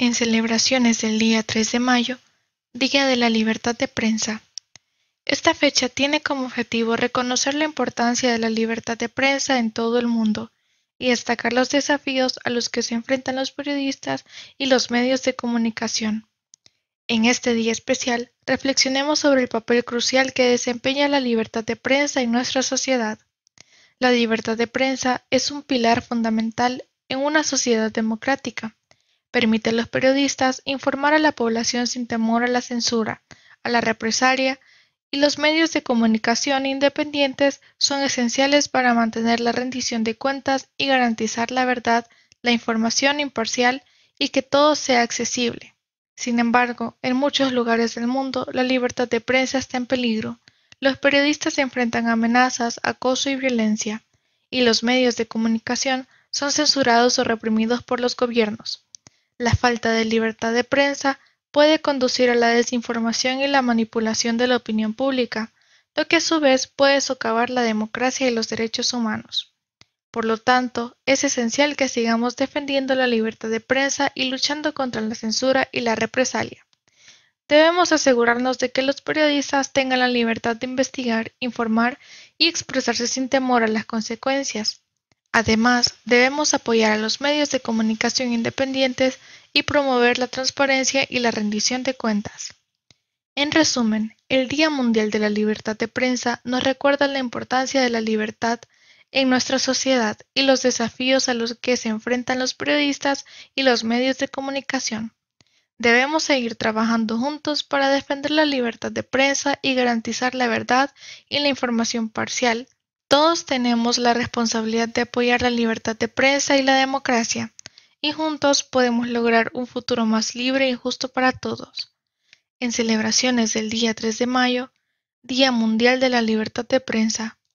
en celebraciones del día 3 de mayo, Día de la Libertad de Prensa. Esta fecha tiene como objetivo reconocer la importancia de la libertad de prensa en todo el mundo y destacar los desafíos a los que se enfrentan los periodistas y los medios de comunicación. En este día especial, reflexionemos sobre el papel crucial que desempeña la libertad de prensa en nuestra sociedad. La libertad de prensa es un pilar fundamental en una sociedad democrática Permite a los periodistas informar a la población sin temor a la censura, a la represalia, y los medios de comunicación independientes son esenciales para mantener la rendición de cuentas y garantizar la verdad, la información imparcial y que todo sea accesible. Sin embargo, en muchos lugares del mundo la libertad de prensa está en peligro. Los periodistas se enfrentan a amenazas, acoso y violencia, y los medios de comunicación son censurados o reprimidos por los gobiernos. La falta de libertad de prensa puede conducir a la desinformación y la manipulación de la opinión pública, lo que a su vez puede socavar la democracia y los derechos humanos. Por lo tanto, es esencial que sigamos defendiendo la libertad de prensa y luchando contra la censura y la represalia. Debemos asegurarnos de que los periodistas tengan la libertad de investigar, informar y expresarse sin temor a las consecuencias, Además, debemos apoyar a los medios de comunicación independientes y promover la transparencia y la rendición de cuentas. En resumen, el Día Mundial de la Libertad de Prensa nos recuerda la importancia de la libertad en nuestra sociedad y los desafíos a los que se enfrentan los periodistas y los medios de comunicación. Debemos seguir trabajando juntos para defender la libertad de prensa y garantizar la verdad y la información parcial, todos tenemos la responsabilidad de apoyar la libertad de prensa y la democracia, y juntos podemos lograr un futuro más libre y justo para todos. En celebraciones del día 3 de mayo, Día Mundial de la Libertad de Prensa,